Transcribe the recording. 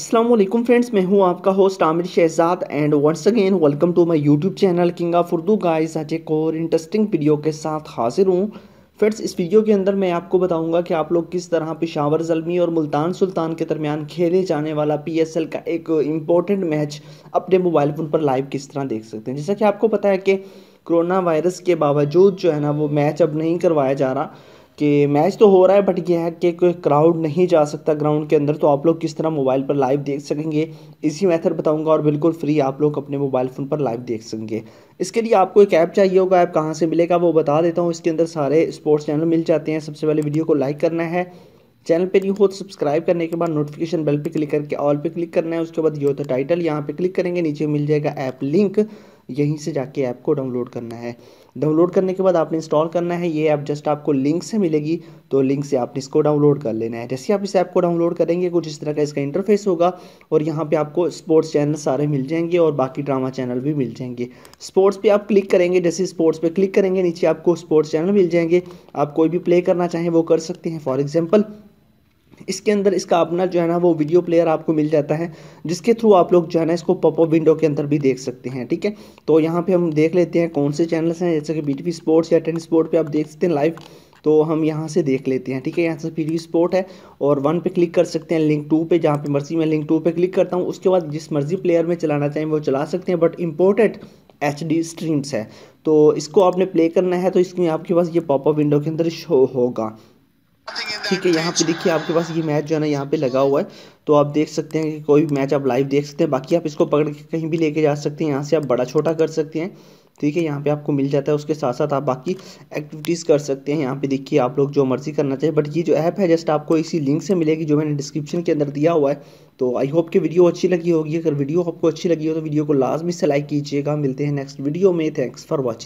Aslam friends मैं हूं आपका host Aamir Shahzad and once again welcome to my YouTube channel king of Urdu guys आज एक और इंटरेस्टिंग वीडियो के साथ हाजिर हूं फ्रेंड्स इस वीडियो के अंदर मैं आपको बताऊंगा कि आप लोग किस तरह पिशावर जलमी और मुल्तान सुल्तान के दरमियान खेले जाने वाला एल का एक इम्पोर्टेंट मैच अपने मोबाइल फ़ोन पर लाइव किस तरह देख सकते हैं जैसा कि आपको पता है कि कोरोना वायरस के बावजूद जो है ना वो मैच अब नहीं करवाया जा रहा कि मैच तो हो रहा है बट यह है कि कोई क्राउड नहीं जा सकता ग्राउंड के अंदर तो आप लोग किस तरह मोबाइल पर लाइव देख सकेंगे इसी मेथड बताऊंगा और बिल्कुल फ्री आप लोग अपने मोबाइल फ़ोन पर लाइव देख सकेंगे इसके लिए आपको एक ऐप चाहिए होगा ऐप कहाँ से मिलेगा वो बता देता हूँ इसके अंदर सारे स्पोर्ट्स चैनल मिल जाते हैं सबसे पहले वीडियो को लाइक करना है चैनल पर न्यू हो तो सब्सक्राइब करने के बाद नोटिफिकेशन बेल पर क्लिक करके ऑल पे क्लिक करना है उसके बाद ये होता है टाइटल यहाँ पर क्लिक करेंगे नीचे मिल जाएगा ऐप लिंक यहीं से जाके ऐप को डाउनलोड करना है डाउनलोड करने के बाद आपने इंस्टॉल करना है ये ऐप जस्ट आपको लिंक से मिलेगी तो लिंक से आपने इसको डाउनलोड कर लेना है जैसे आप इस ऐप को डाउनलोड करेंगे कुछ इस तरह का इसका इंटरफेस होगा और यहाँ पे आपको स्पोर्ट्स चैनल सारे मिल जाएंगे और बाकी ड्रामा चैनल भी मिल जाएंगे स्पोर्ट्स पर आप क्लिक करेंगे जैसे स्पोर्ट्स पर क्लिक करेंगे नीचे आपको स्पोर्ट्स चैनल मिल जाएंगे आप कोई भी प्ले करना चाहें वो कर सकते हैं फॉर एग्जाम्पल इसके अंदर इसका अपना जो है ना वो वीडियो प्लेयर आपको मिल जाता है जिसके थ्रू आप लोग जो है ना इसको पॉपअप विंडो के अंदर भी देख सकते हैं ठीक है तो यहाँ पे हम देख लेते हैं कौन से चैनल्स हैं जैसे कि बी स्पोर्ट्स या टेन स्पोर्ट पर आप देख सकते हैं लाइव तो हम यहाँ से देख लेते हैं ठीक है यहाँ से पी स्पोर्ट है और वन पे क्लिक कर सकते हैं लिंक टू पे जहाँ पे मर्जी मैं लिंक टू पे क्लिक करता हूँ उसके बाद जिस मर्जी प्लेयर में चलाना चाहें वो चला सकते हैं but imported H D streams है तो इसको आपने प्ले करना है तो इसमें आपके पास ये पॉपअप विंडो के अंदर शो होगा ठीक है यहाँ पे देखिए आपके पास ये मैच जो है ना यहाँ पे लगा हुआ है तो आप देख सकते हैं कि कोई भी मैच आप लाइव देख सकते हैं बाकी आप इसको पकड़ के कहीं भी लेके जा सकते हैं यहाँ से आप बड़ा छोटा कर सकते हैं ठीक है यहाँ पे आपको मिल जाता है उसके साथ साथ आप बाकी एक्टिविटीज़ कर सकते हैं यहाँ पे देखिए आप लोग जो मर्जी करना चाहिए बट ये जो ऐप है जस्ट आपको इसी लिंक से मिलेगी जो मैंने डिस्क्रिप्शन के अंदर दिया हुआ है तो आई होप कि वीडियो अच्छी लगी होगी अगर वीडियो आपको अच्छी लगी हो तो वीडियो को लाजमी से लाइक कीजिएगा मिलते हैं नेक्स्ट वीडियो में थैंक्स फॉर वॉचिंग